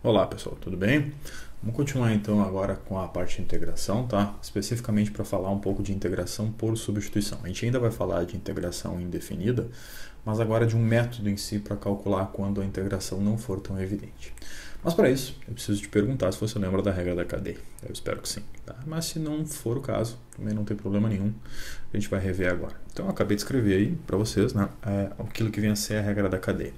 Olá pessoal, tudo bem? Vamos continuar então agora com a parte de integração, tá? Especificamente para falar um pouco de integração por substituição. A gente ainda vai falar de integração indefinida, mas agora de um método em si para calcular quando a integração não for tão evidente. Mas para isso, eu preciso te perguntar se você lembra da regra da cadeia. Eu espero que sim. Tá? Mas se não for o caso, também não tem problema nenhum. A gente vai rever agora. Então eu acabei de escrever aí para vocês né, é, aquilo que vem a ser a regra da cadeia.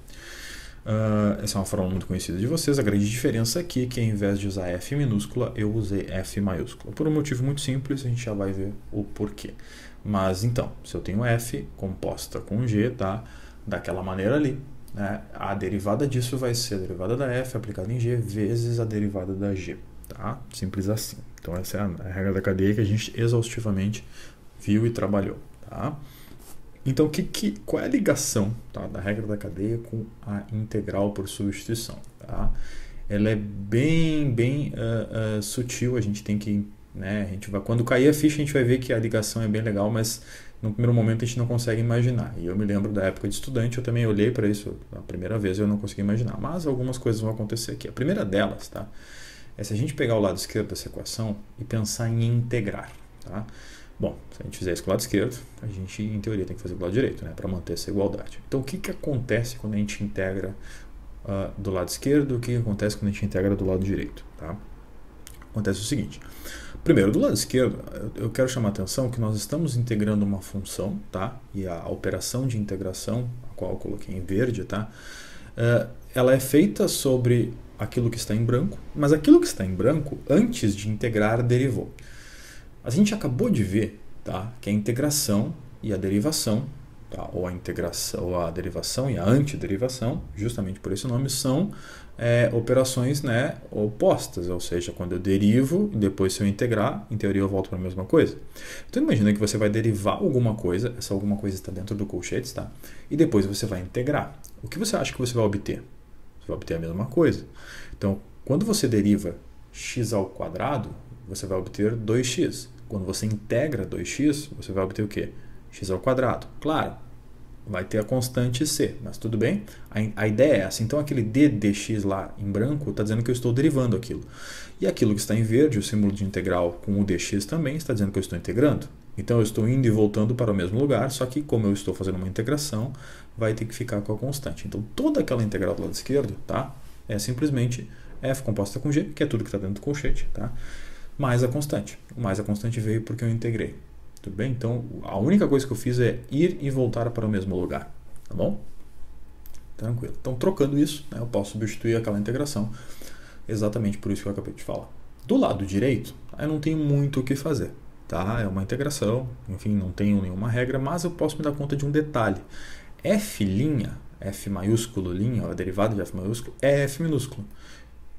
Uh, essa é uma fórmula muito conhecida de vocês. A grande diferença aqui é que, ao invés de usar F minúscula, eu usei F maiúscula. Por um motivo muito simples, a gente já vai ver o porquê. Mas então, se eu tenho F composta com G, tá? Daquela maneira ali, né? a derivada disso vai ser a derivada da F aplicada em G vezes a derivada da G. Tá? Simples assim. Então, essa é a regra da cadeia que a gente exaustivamente viu e trabalhou. Tá? Então, que, que, qual é a ligação tá, da regra da cadeia com a integral por substituição? Tá? Ela é bem, bem uh, uh, sutil, a gente tem que. Né, a gente vai, quando cair a ficha, a gente vai ver que a ligação é bem legal, mas no primeiro momento a gente não consegue imaginar. E eu me lembro da época de estudante, eu também olhei para isso a primeira vez e eu não consegui imaginar. Mas algumas coisas vão acontecer aqui. A primeira delas tá, é se a gente pegar o lado esquerdo dessa equação e pensar em integrar. Tá? Bom, se a gente fizer isso com o lado esquerdo, a gente, em teoria, tem que fazer com o lado direito, né? Para manter essa igualdade. Então, o que, que acontece quando a gente integra uh, do lado esquerdo? O que, que acontece quando a gente integra do lado direito, tá? Acontece o seguinte. Primeiro, do lado esquerdo, eu quero chamar a atenção que nós estamos integrando uma função, tá? E a operação de integração, a qual eu coloquei em verde, tá? Uh, ela é feita sobre aquilo que está em branco, mas aquilo que está em branco, antes de integrar, derivou. A gente acabou de ver tá, que a integração e a derivação, tá, ou, a integração, ou a derivação e a antiderivação, justamente por esse nome, são é, operações né, opostas, ou seja, quando eu derivo e depois se eu integrar, em teoria eu volto para a mesma coisa. Então imagina que você vai derivar alguma coisa, essa alguma coisa está dentro do colchete, tá? E depois você vai integrar. O que você acha que você vai obter? Você vai obter a mesma coisa. Então, quando você deriva x ao quadrado, você vai obter 2x. Quando você integra 2x, você vai obter o quê? x ao quadrado. Claro, vai ter a constante c, mas tudo bem. A, a ideia é essa. Então, aquele d dx lá em branco está dizendo que eu estou derivando aquilo. E aquilo que está em verde, o símbolo de integral com o dx também, está dizendo que eu estou integrando. Então, eu estou indo e voltando para o mesmo lugar, só que como eu estou fazendo uma integração, vai ter que ficar com a constante. Então, toda aquela integral do lado esquerdo tá? é simplesmente F composta com G, que é tudo que está dentro do colchete, tá? mais a constante. O mais a constante veio porque eu integrei. Tudo bem? Então, a única coisa que eu fiz é ir e voltar para o mesmo lugar. Tá bom? Tranquilo. Então, trocando isso, né, eu posso substituir aquela integração. Exatamente por isso que eu acabei de falar. Do lado direito, eu não tenho muito o que fazer. Tá? É uma integração, enfim, não tenho nenhuma regra, mas eu posso me dar conta de um detalhe. F', F maiúsculo linha, a derivada de F maiúsculo, é F minúsculo.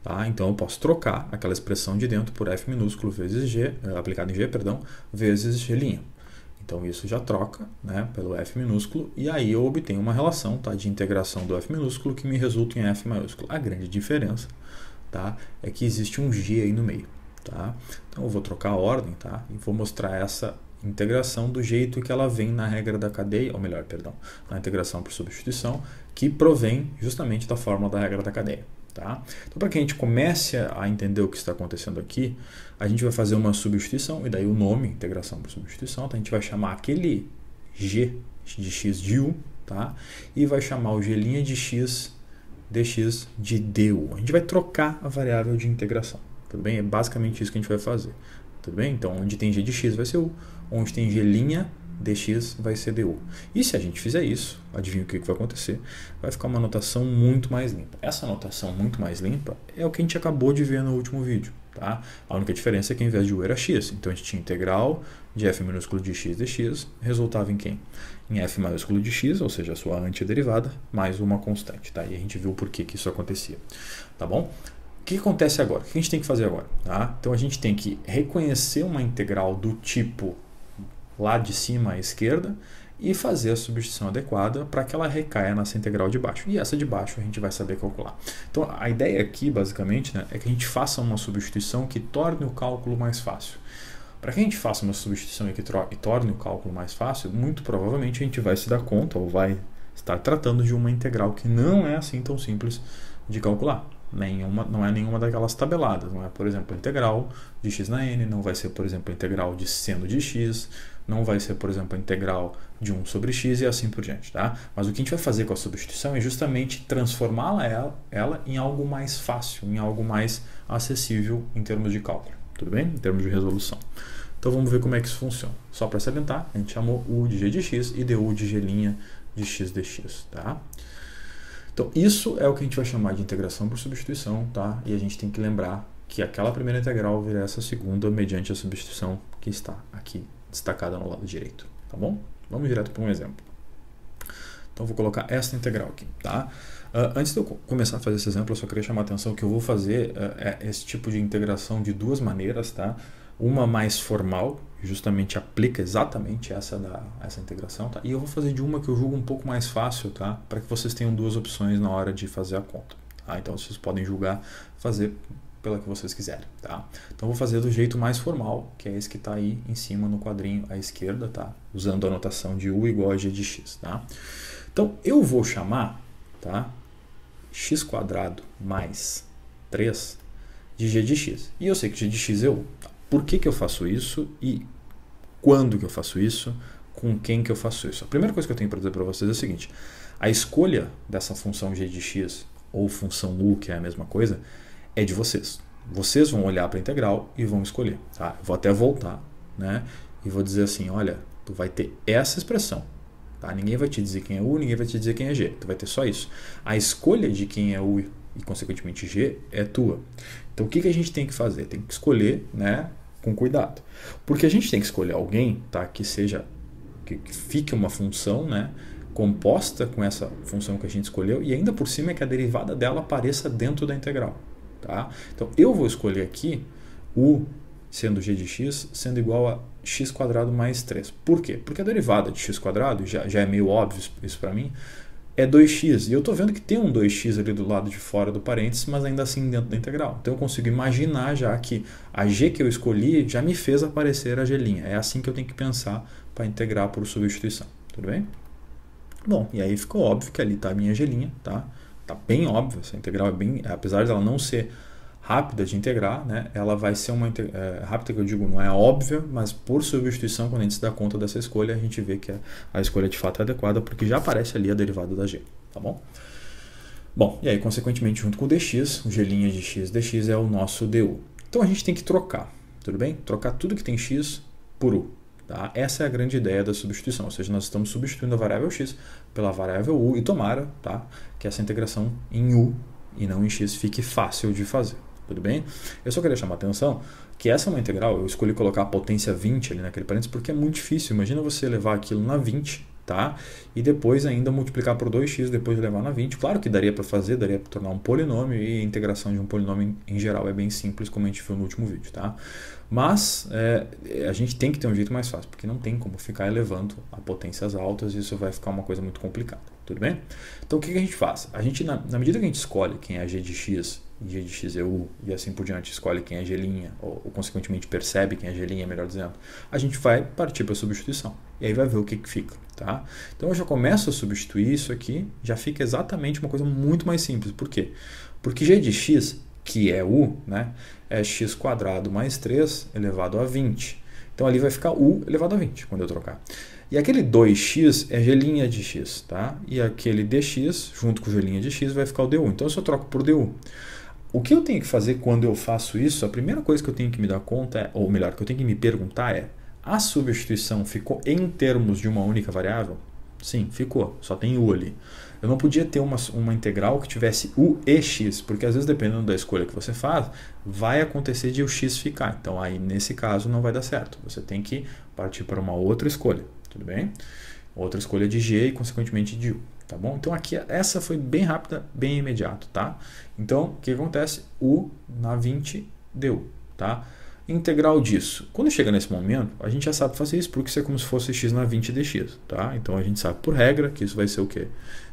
Tá? Então eu posso trocar aquela expressão de dentro por f minúsculo vezes g, eh, aplicado em g, perdão, vezes g'. Então isso já troca né, pelo f minúsculo e aí eu obtenho uma relação tá, de integração do f minúsculo que me resulta em f maiúsculo. A grande diferença tá, é que existe um g aí no meio. Tá? Então eu vou trocar a ordem tá, e vou mostrar essa integração do jeito que ela vem na regra da cadeia, ou melhor, perdão, na integração por substituição, que provém justamente da fórmula da regra da cadeia. Tá? Então, para que a gente comece a entender o que está acontecendo aqui, a gente vai fazer uma substituição, e daí o nome, integração por substituição, tá? a gente vai chamar aquele g de x de u, tá? e vai chamar o g' de x dx de du. A gente vai trocar a variável de integração, tudo bem? É basicamente isso que a gente vai fazer, tudo bem? Então, onde tem g de x vai ser u, onde tem g' dx vai ser du. E se a gente fizer isso, adivinha o que vai acontecer? Vai ficar uma notação muito mais limpa. Essa notação muito mais limpa é o que a gente acabou de ver no último vídeo. Tá? A única diferença é que ao invés de u era x, então a gente tinha integral de f minúsculo de x dx, resultava em quem? Em f maiúsculo de x, ou seja, a sua antiderivada, mais uma constante. Tá? E a gente viu por que, que isso acontecia. Tá bom? O que acontece agora? O que a gente tem que fazer agora? Tá? Então a gente tem que reconhecer uma integral do tipo lá de cima à esquerda e fazer a substituição adequada para que ela recaia nessa integral de baixo. E essa de baixo a gente vai saber calcular. Então a ideia aqui, basicamente, né, é que a gente faça uma substituição que torne o cálculo mais fácil. Para que a gente faça uma substituição e que torne o cálculo mais fácil, muito provavelmente a gente vai se dar conta ou vai estar tratando de uma integral que não é assim tão simples de calcular nenhuma, não é nenhuma daquelas tabeladas, não é, por exemplo, integral de x na n, não vai ser, por exemplo, integral de seno de x, não vai ser, por exemplo, integral de 1 sobre x e assim por diante, tá? Mas o que a gente vai fazer com a substituição é justamente transformá-la ela, é, ela em algo mais fácil, em algo mais acessível em termos de cálculo, tudo bem? Em termos de resolução. Então vamos ver como é que isso funciona. Só para salientar, a gente chamou u de g de x e deu u de g' de x dx, tá? Então, isso é o que a gente vai chamar de integração por substituição, tá? E a gente tem que lembrar que aquela primeira integral vira essa segunda mediante a substituição que está aqui destacada no lado direito, tá bom? Vamos direto para um exemplo. Então, vou colocar essa integral aqui, tá? Uh, antes de eu começar a fazer esse exemplo, eu só queria chamar a atenção que eu vou fazer uh, esse tipo de integração de duas maneiras, tá? Uma mais formal, justamente aplica exatamente essa da, essa integração, tá? E eu vou fazer de uma que eu julgo um pouco mais fácil, tá? Para que vocês tenham duas opções na hora de fazer a conta. Tá? Então vocês podem julgar fazer pela que vocês quiserem, tá? Então vou fazer do jeito mais formal, que é esse que está aí em cima no quadrinho à esquerda, tá? Usando a notação de u igual a g de x, tá? Então eu vou chamar, tá? x quadrado mais 3 de g de x. E eu sei que g de x é u. Tá? Por que, que eu faço isso e quando que eu faço isso, com quem que eu faço isso. A primeira coisa que eu tenho para dizer para vocês é o seguinte: a escolha dessa função g de x ou função u, que é a mesma coisa, é de vocês. Vocês vão olhar para a integral e vão escolher. Tá? Vou até voltar né? e vou dizer assim: olha, tu vai ter essa expressão. Tá? Ninguém vai te dizer quem é u, ninguém vai te dizer quem é g. Tu vai ter só isso. A escolha de quem é u e, consequentemente, g é tua. Então, o que, que a gente tem que fazer? Tem que escolher né, com cuidado. Porque a gente tem que escolher alguém tá, que seja. Que, fique uma função, né? composta com essa função que a gente escolheu e ainda por cima é que a derivada dela apareça dentro da integral. Tá? Então eu vou escolher aqui u sendo g de x sendo igual a x quadrado mais 3. Por quê? Porque a derivada de x quadrado, já, já é meio óbvio isso para mim, é 2x. E eu estou vendo que tem um 2x ali do lado de fora do parênteses, mas ainda assim dentro da integral. Então eu consigo imaginar já que a g que eu escolhi já me fez aparecer a g'. É assim que eu tenho que pensar para integrar por substituição. Tudo bem? Bom, e aí ficou óbvio que ali está a minha g', tá? Tá bem óbvio, essa integral é bem, apesar dela não ser rápida de integrar, né? ela vai ser uma é, rápida que eu digo não é óbvia, mas por substituição quando a gente se dá conta dessa escolha a gente vê que a, a escolha de fato é adequada porque já aparece ali a derivada da g, tá bom? Bom, e aí consequentemente junto com o dx, o g' de x dx é o nosso du. Então a gente tem que trocar, tudo bem? Trocar tudo que tem x por u. Tá? Essa é a grande ideia da substituição, ou seja, nós estamos substituindo a variável x pela variável u e tomara tá? que essa integração em u e não em x fique fácil de fazer tudo bem? Eu só queria chamar a atenção que essa é uma integral, eu escolhi colocar a potência 20 ali naquele parênteses porque é muito difícil, imagina você levar aquilo na 20 tá? E depois ainda multiplicar por 2x, depois levar na 20. Claro que daria para fazer, daria para tornar um polinômio e a integração de um polinômio em geral é bem simples, como a gente viu no último vídeo, tá? Mas é, a gente tem que ter um jeito mais fácil, porque não tem como ficar elevando a potências altas, isso vai ficar uma coisa muito complicada, tudo bem? Então o que, que a gente faz? A gente, na, na, medida que a gente escolhe quem é g de x, g de x é u, e assim por diante, escolhe quem é g', ou, ou consequentemente percebe quem é g', melhor dizendo, a gente vai partir para a substituição, e aí vai ver o que, que fica. Tá? Então eu já começo a substituir isso aqui, já fica exatamente uma coisa muito mais simples. Por quê? Porque g de x, que é u, né, é x quadrado mais 3 elevado a 20. Então ali vai ficar u elevado a 20 quando eu trocar. E aquele 2x é g' de x, tá? E aquele dx, junto com g' de x, vai ficar o du. Então eu só troco por du. O que eu tenho que fazer quando eu faço isso? A primeira coisa que eu tenho que me dar conta, é, ou melhor, que eu tenho que me perguntar é: a substituição ficou em termos de uma única variável? Sim, ficou. Só tem u ali. Eu não podia ter uma, uma integral que tivesse u e x, porque às vezes, dependendo da escolha que você faz, vai acontecer de o x ficar. Então, aí nesse caso, não vai dar certo. Você tem que partir para uma outra escolha. Tudo bem? Outra escolha de g e, consequentemente, de u. Tá bom? Então, aqui essa foi bem rápida, bem imediato. Tá? Então, o que acontece? u na 20 deu. Tá? integral disso. Quando chega nesse momento, a gente já sabe fazer isso, porque isso é como se fosse x na 20 dx, tá? Então a gente sabe por regra que isso vai ser o quê?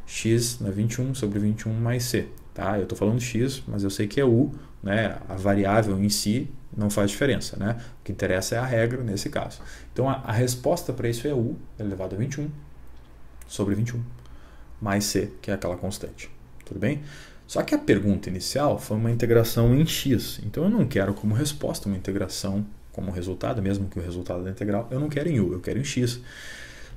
x na 21 sobre 21 mais c, tá? Eu estou falando x, mas eu sei que é u, né? A variável em si não faz diferença, né? O que interessa é a regra nesse caso. Então a, a resposta para isso é u elevado a 21 sobre 21 mais c, que é aquela constante. Tudo bem? Só que a pergunta inicial foi uma integração em x. Então eu não quero como resposta uma integração como resultado, mesmo que o resultado da integral, eu não quero em u, eu quero em x.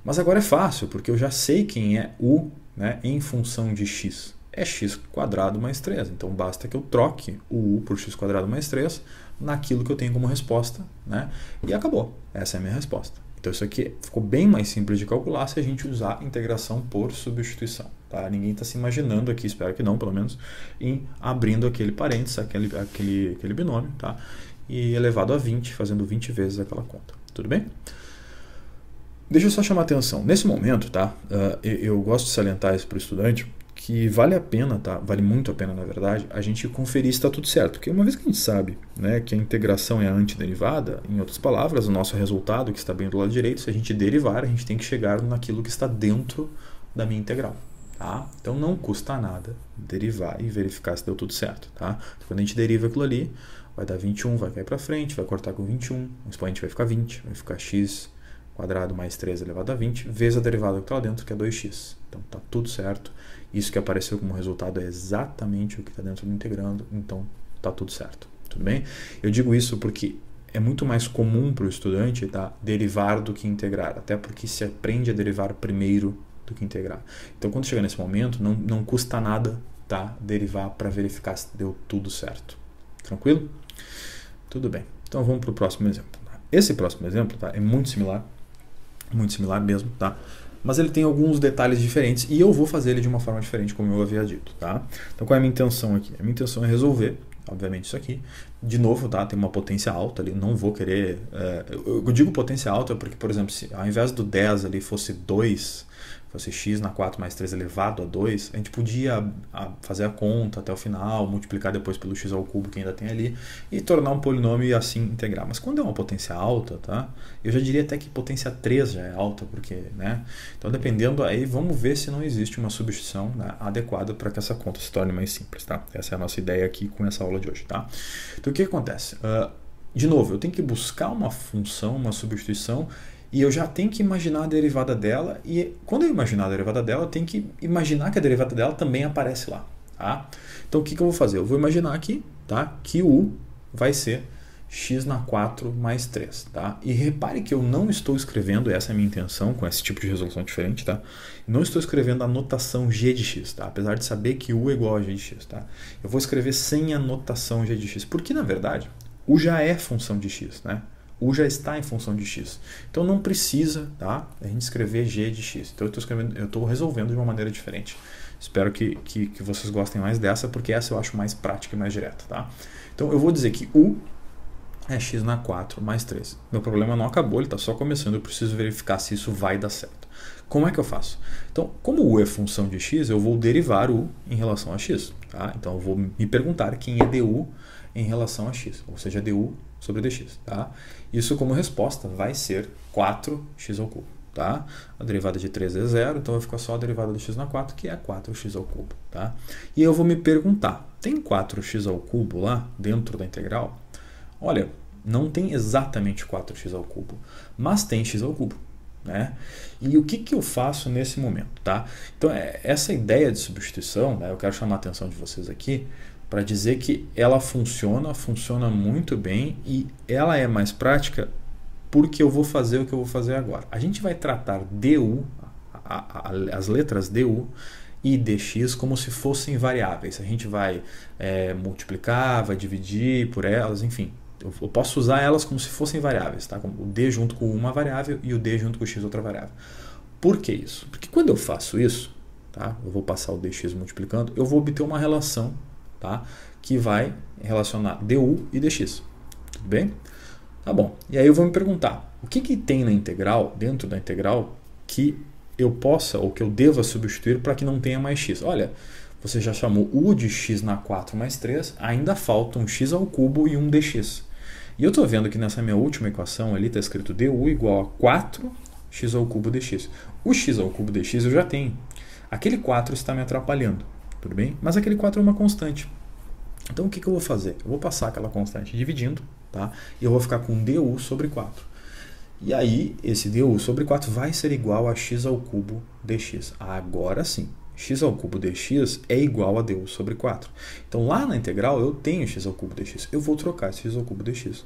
Mas agora é fácil, porque eu já sei quem é u né, em função de x. É x quadrado mais 3. Então basta que eu troque o u por x quadrado mais 3 naquilo que eu tenho como resposta. Né? E acabou. Essa é a minha resposta. Então isso aqui ficou bem mais simples de calcular se a gente usar integração por substituição. Tá? Ninguém está se imaginando aqui, espero que não, pelo menos, em abrindo aquele parênteses, aquele, aquele, aquele binômio, tá? e elevado a 20, fazendo 20 vezes aquela conta. Tudo bem? Deixa eu só chamar atenção. Nesse momento, tá? Uh, eu, gosto de salientar isso para o estudante, que vale a pena, tá? Vale muito a pena, na verdade, a gente conferir se está tudo certo. Porque uma vez que a gente sabe né, que a integração é antiderivada, em outras palavras, o nosso resultado, que está bem do lado direito, se a gente derivar, a gente tem que chegar naquilo que está dentro da minha integral. Tá? Então não custa nada derivar e verificar se deu tudo certo. Tá? Então, quando a gente deriva aquilo ali, vai dar 21, vai cair para frente, vai cortar com 21, o expoente vai ficar 20, vai ficar x quadrado mais 3 elevado a 20, vezes a derivada que está lá dentro, que é 2x. Então está tudo certo. Isso que apareceu como resultado é exatamente o que está dentro do integrando, então está tudo certo. Tudo bem? Eu digo isso porque é muito mais comum para o estudante tá, derivar do que integrar, até porque se aprende a derivar primeiro do que integrar. Então, quando chegar nesse momento, não, não custa nada tá? derivar para verificar se deu tudo certo. Tranquilo? Tudo bem. Então, vamos para o próximo exemplo. Tá? Esse próximo exemplo tá? é muito similar, muito similar mesmo, tá? mas ele tem alguns detalhes diferentes e eu vou fazer ele de uma forma diferente, como eu havia dito, tá? Então qual é a minha intenção aqui? A minha intenção é resolver, obviamente, isso aqui. De novo, tá? Tem uma potência alta ali, não vou querer... É, eu digo potência alta porque, por exemplo, se ao invés do 10 ali fosse 2, fosse então, se x na 4 mais 3 elevado a 2, a gente podia fazer a conta até o final, multiplicar depois pelo x ao cubo que ainda tem ali, e tornar um polinômio e assim integrar. Mas quando é uma potência alta, tá? Eu já diria até que potência 3 já é alta, porque, né? Então, dependendo aí, vamos ver se não existe uma substituição né, adequada para que essa conta se torne mais simples, tá? Essa é a nossa ideia aqui com essa aula de hoje, tá? Então, o que acontece? Uh, de novo, eu tenho que buscar uma função, uma substituição e eu já tenho que imaginar a derivada dela, e quando eu imaginar a derivada dela, eu tenho que imaginar que a derivada dela também aparece lá. Tá? Então o que, que eu vou fazer? Eu vou imaginar aqui tá? que u vai ser x na 4 mais 3, tá? E repare que eu não estou escrevendo, essa é a minha intenção com esse tipo de resolução diferente, tá? Não estou escrevendo a notação g de x, tá? Apesar de saber que u é igual a g de x, tá? Eu vou escrever sem a notação g de x, porque na verdade u já é função de x, né? U já está em função de x. Então não precisa tá, a gente escrever g de x. Então eu estou resolvendo de uma maneira diferente. Espero que, que, que, vocês gostem mais dessa, porque essa eu acho mais prática e mais direta. Tá? Então eu vou dizer que U é x na 4 mais 3. Meu problema não acabou, ele está só começando, eu preciso verificar se isso vai dar certo. Como é que eu faço? Então, como U é função de x, eu vou derivar U em relação a x. Tá? Então eu vou me perguntar quem é du em relação a x, ou seja, du sobre dx, tá? Isso como resposta vai ser 4x ao tá? A derivada de 3 é zero, então vai ficar só a derivada de x na 4, que é 4x ao tá? E eu vou me perguntar, tem 4x ao lá dentro da integral? Olha, não tem exatamente 4x ao mas tem x ao Né? E o que, que eu faço nesse momento? Tá? Então, é, essa ideia de substituição, né, eu quero chamar a atenção de vocês aqui, para dizer que ela funciona, funciona muito bem e ela é mais prática porque eu vou fazer o que eu vou fazer agora. A gente vai tratar DU, a, a, as letras DU e DX como se fossem variáveis. A gente vai é, multiplicar, vai dividir por elas, enfim. Eu, posso usar elas como se fossem variáveis, tá? Como o D junto com uma variável e o D junto com o X outra variável. Por que isso? Porque quando eu faço isso, tá? Eu vou passar o DX multiplicando, eu vou obter uma relação tá? que vai relacionar du e dx. Tudo bem? Tá bom. E aí eu vou me perguntar, o que, que tem na integral, dentro da integral, que eu possa ou que eu deva substituir para que não tenha mais x? Olha, você já chamou u de x na 4 mais 3, ainda falta um x ao cubo e um dx. E eu estou vendo que nessa minha última equação ali está escrito du igual a 4x ao cubo dx. O x ao cubo dx eu já tenho. Aquele 4 está me atrapalhando tudo bem? Mas aquele 4 é uma constante. Então o que, que eu vou fazer? Eu vou passar aquela constante dividindo, tá? E eu vou ficar com du sobre 4. E aí, esse du sobre 4 vai ser igual a x ao cubo dx. Agora sim, x ao cubo dx é igual a du sobre 4. Então lá na integral eu tenho x ao cubo dx. Eu vou trocar esse x ao cubo dx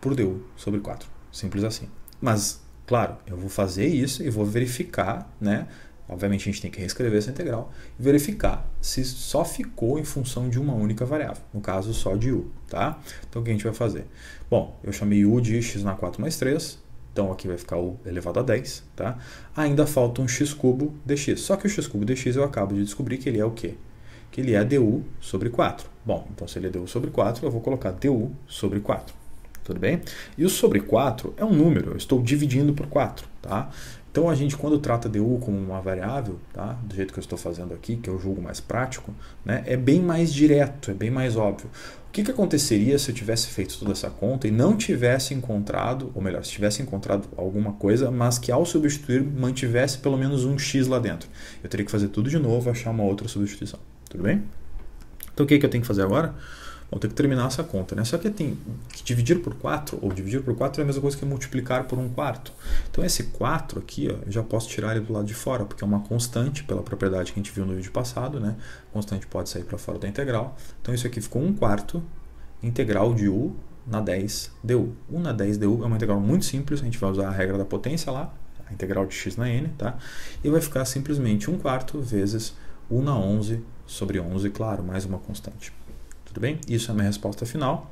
por du sobre 4. Simples assim. Mas, claro, eu vou fazer isso e vou verificar né, Obviamente a gente tem que reescrever essa integral e verificar se só ficou em função de uma única variável, no caso só de u, tá? Então o que a gente vai fazer? Bom, eu chamei u de x na 4 mais 3, então aqui vai ficar u elevado a 10, tá? Ainda falta um x cubo dx, só que o x cubo dx eu acabo de descobrir que ele é o quê? Que ele é du sobre 4. Bom, então se ele é du sobre 4, eu vou colocar du sobre 4, tudo bem? E o sobre 4 é um número, eu estou dividindo por 4, tá? Então a gente quando trata DU como uma variável, tá? do jeito que eu estou fazendo aqui, que é o jogo mais prático, né? é bem mais direto, é bem mais óbvio. O que, que aconteceria se eu tivesse feito toda essa conta e não tivesse encontrado, ou melhor, se tivesse encontrado alguma coisa, mas que ao substituir mantivesse pelo menos um x lá dentro? Eu teria que fazer tudo de novo, achar uma outra substituição. Tudo bem? Então o que, que eu tenho que fazer agora? Bom, ter que terminar essa conta, né? Só que tem que dividir por 4, ou dividir por 4 é a mesma coisa que multiplicar por 1 quarto. Então esse 4 aqui, ó, eu já posso tirar ele do lado de fora, porque é uma constante pela propriedade que a gente viu no vídeo passado, né? Constante pode sair para fora da integral. Então isso aqui ficou 1 quarto integral de u na 10 du. 1 na 10 du é uma integral muito simples, a gente vai usar a regra da potência lá, a integral de x na n, tá? E vai ficar simplesmente 1 quarto vezes u na 11 sobre 11, claro, mais uma constante. Tudo bem? Isso é a minha resposta final.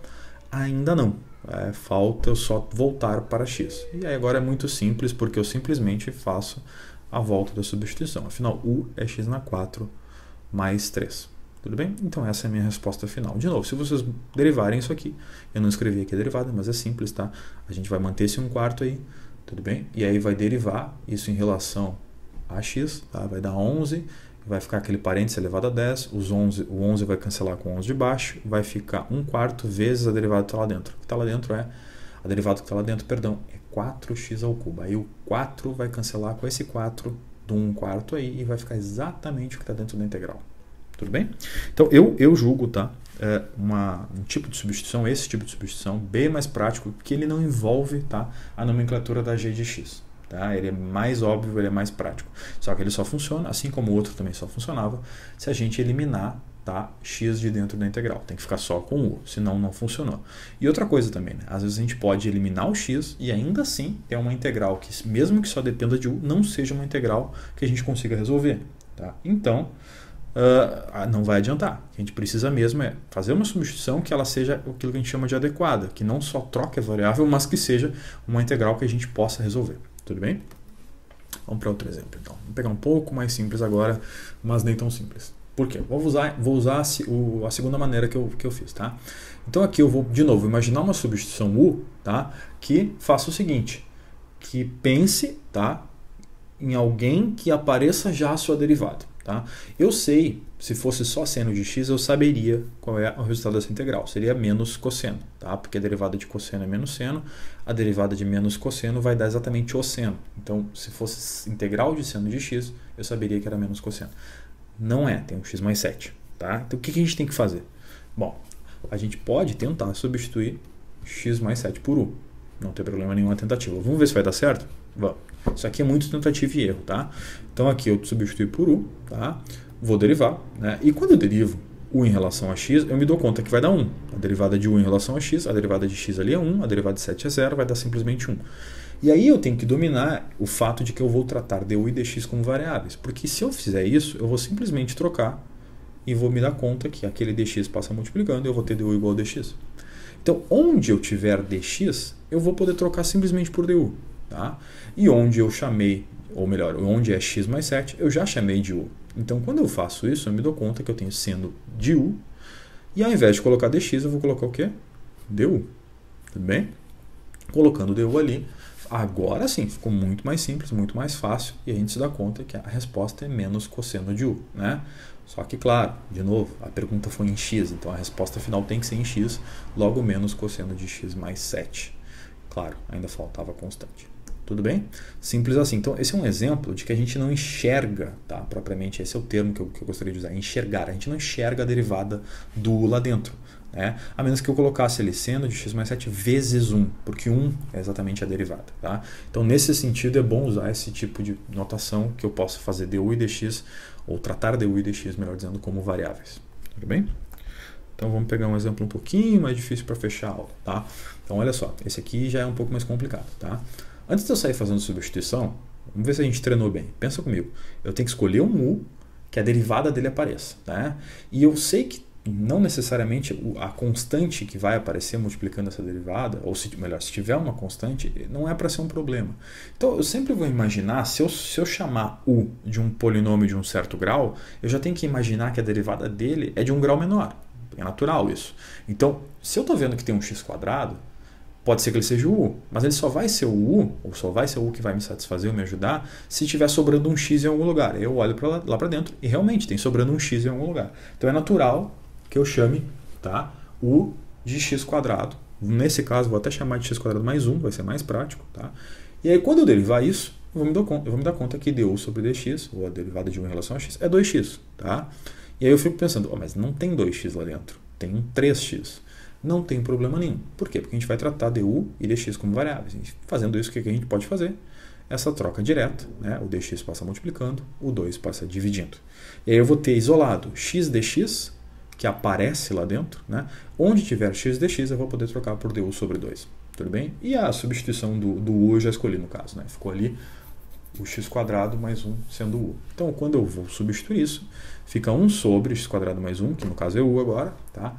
Ainda não. É, falta eu só voltar para x. E aí agora é muito simples, porque eu simplesmente faço a volta da substituição. Afinal, u é x na 4 mais 3. Tudo bem? Então essa é a minha resposta final. De novo, se vocês derivarem isso aqui, eu não escrevi aqui a derivada, mas é simples, tá? A gente vai manter esse 1 quarto aí, tudo bem? E aí vai derivar isso em relação a x, tá? vai dar 11 vai ficar aquele parênteses elevado a 10, os 11, o 11 vai cancelar com o 11 de baixo, vai ficar 1 quarto vezes a derivada que está lá dentro. O que está lá dentro é, a derivada que está lá dentro, perdão, é 4x ao cubo. Aí o 4 vai cancelar com esse 4 do 1 quarto aí e vai ficar exatamente o que está dentro da integral. Tudo bem? Então, eu, eu julgo, tá? É uma, um tipo de substituição, esse tipo de substituição, bem mais prático, porque ele não envolve tá, a nomenclatura da g de x. Tá? Ele é mais óbvio, ele é mais prático. Só que ele só funciona, assim como o outro também só funcionava, se a gente eliminar tá? x de dentro da integral. Tem que ficar só com u, senão não funcionou. E outra coisa também, né? às vezes a gente pode eliminar o x e ainda assim ter uma integral que, mesmo que só dependa de u, não seja uma integral que a gente consiga resolver. Tá? Então, uh, não vai adiantar. O que a gente precisa mesmo é fazer uma substituição que ela seja aquilo que a gente chama de adequada, que não só troque a variável, mas que seja uma integral que a gente possa resolver. Tudo bem? Vamos para outro exemplo, então. Vou pegar um pouco mais simples agora, mas nem tão simples. Por quê? Vou usar, vou usar a, segunda maneira que eu, que eu fiz, tá? Então aqui eu vou, de novo, imaginar uma substituição U, tá? Que faça o seguinte, que pense, tá? Em alguém que apareça já a sua derivada. Tá? Eu sei, se fosse só seno de x, eu saberia qual é o resultado dessa integral. Seria menos cosseno, tá? porque a derivada de cosseno é menos seno, a derivada de menos cosseno vai dar exatamente o seno. Então, se fosse integral de seno de x, eu saberia que era menos cosseno. Não é, tem um x mais 7. Tá? Então, o que a gente tem que fazer? Bom, a gente pode tentar substituir x mais 7 por 1. Não tem problema nenhum a tentativa. Vamos ver se vai dar certo? Vamos. Isso aqui é muito tentativa e erro, tá? Então aqui eu substituí por U, tá? Vou derivar, né? E quando eu derivo U em relação a X, eu me dou conta que vai dar 1. A derivada de U em relação a X, a derivada de X ali é 1, a derivada de 7 é 0, vai dar simplesmente 1. E aí eu tenho que dominar o fato de que eu vou tratar du e dx como variáveis, porque se eu fizer isso, eu vou simplesmente trocar e vou me dar conta que aquele dx passa multiplicando e eu vou ter du igual a dx. Então, onde eu tiver dx, eu vou poder trocar simplesmente por du. Tá? E onde eu chamei, ou melhor, onde é x mais 7, eu já chamei de u. Então, quando eu faço isso, eu me dou conta que eu tenho seno de u, e ao invés de colocar dx, eu vou colocar o quê? du. Tudo bem? Colocando du ali, agora sim, ficou muito mais simples, muito mais fácil, e a gente se dá conta que a resposta é menos cosseno de u, né? Só que, claro, de novo, a pergunta foi em x, então a resposta final tem que ser em x, logo menos cosseno de x mais 7. Claro, ainda faltava constante. Tudo bem? Simples assim. Então, esse é um exemplo de que a gente não enxerga, tá? Propriamente, esse é o termo que eu, que eu gostaria de usar, enxergar. A gente não enxerga a derivada do lá dentro. Né? A menos que eu colocasse ele seno de x mais 7 vezes 1, porque 1 é exatamente a derivada. Tá? Então, nesse sentido, é bom usar esse tipo de notação que eu posso fazer du e dx, ou tratar du e dx, melhor dizendo, como variáveis. Tudo bem? Então vamos pegar um exemplo um pouquinho mais difícil para fechar a aula, tá? Então olha só, esse aqui já é um pouco mais complicado, tá? Antes de eu sair fazendo substituição, vamos ver se a gente treinou bem. Pensa comigo. Eu tenho que escolher um U que a derivada dele apareça. Né? E eu sei que não necessariamente a constante que vai aparecer multiplicando essa derivada, ou se, melhor, se tiver uma constante, não é para ser um problema. Então eu sempre vou imaginar, se eu, se eu chamar U de um polinômio de um certo grau, eu já tenho que imaginar que a derivada dele é de um grau menor. É natural isso. Então, se eu estou vendo que tem um x quadrado, Pode ser que ele seja o U, mas ele só vai ser o U, ou só vai ser o U que vai me satisfazer ou me ajudar, se tiver sobrando um X em algum lugar. Eu olho pra lá, lá para dentro e realmente tem sobrando um X em algum lugar. Então é natural que eu chame tá, U de X quadrado. Nesse caso, vou até chamar de X quadrado mais 1, vai ser mais prático. Tá? E aí, quando eu derivar isso, eu vou me dar conta, eu vou me dar conta que du sobre dx, ou a derivada de 1 em relação a x, é 2x. Tá? E aí eu fico pensando, oh, mas não tem 2x lá dentro, tem 3x não tem problema nenhum. Por quê? Porque a gente vai tratar du e dx como variáveis. Fazendo isso, o que a gente pode fazer? Essa troca direta, né? o dx passa multiplicando, o 2 passa dividindo. E aí eu vou ter isolado x dx, que aparece lá dentro. Né? Onde tiver x dx, eu vou poder trocar por du sobre 2. Tudo bem? E a substituição do, do u eu já escolhi no caso. Né? Ficou ali o x quadrado mais 1 sendo u. Então, quando eu vou substituir isso, fica 1 sobre x quadrado mais 1, que no caso é u agora, tá?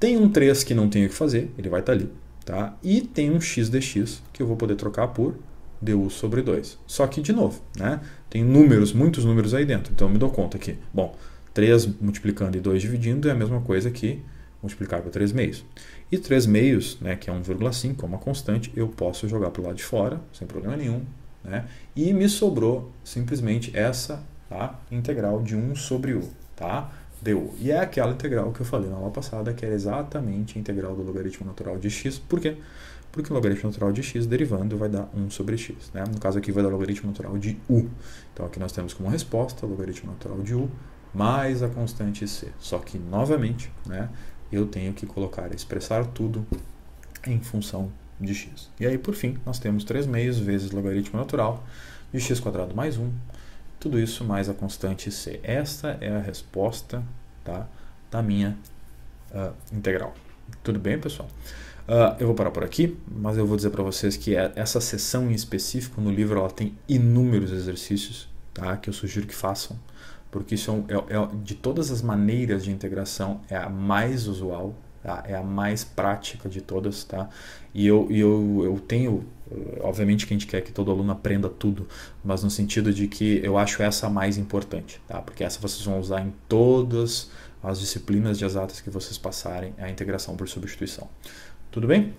Tem um 3 que não tenho o que fazer, ele vai estar tá ali. Tá? E tem um x dx que eu vou poder trocar por du sobre 2. Só que, de novo, né? tem números, muitos números aí dentro. Então, eu me dou conta que, bom, 3 multiplicando e 2 dividindo é a mesma coisa que multiplicar por 3 meios. E 3 meios, né, que é 1,5, é uma constante, eu posso jogar para o lado de fora, sem problema nenhum. Né? E me sobrou simplesmente essa tá? integral de 1 sobre u. Tá? du. E é aquela integral que eu falei na aula passada, que era exatamente a integral do logaritmo natural de x. Por quê? Porque o logaritmo natural de x derivando vai dar 1 sobre x. Né? No caso aqui vai dar logaritmo natural de u. Então aqui nós temos como resposta logaritmo natural de u mais a constante c. Só que, novamente, né, eu tenho que colocar, expressar tudo em função de x. E aí, por fim, nós temos 3 meios vezes logaritmo natural de x² mais 1 tudo isso mais a constante C. Esta é a resposta tá, da minha uh, integral. Tudo bem, pessoal? Uh, eu vou parar por aqui, mas eu vou dizer para vocês que é, essa sessão em específico no livro ela tem inúmeros exercícios tá, que eu sugiro que façam, porque isso é, é, é de todas as maneiras de integração é a mais usual, tá, é a mais prática de todas, tá? E eu, eu, eu tenho obviamente que a gente quer que todo aluno aprenda tudo, mas no sentido de que eu acho essa a mais importante, tá? Porque essa vocês vão usar em todas as disciplinas de exatas que vocês passarem a integração por substituição. Tudo bem?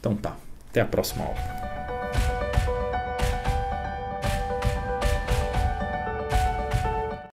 Então tá. Até a próxima aula.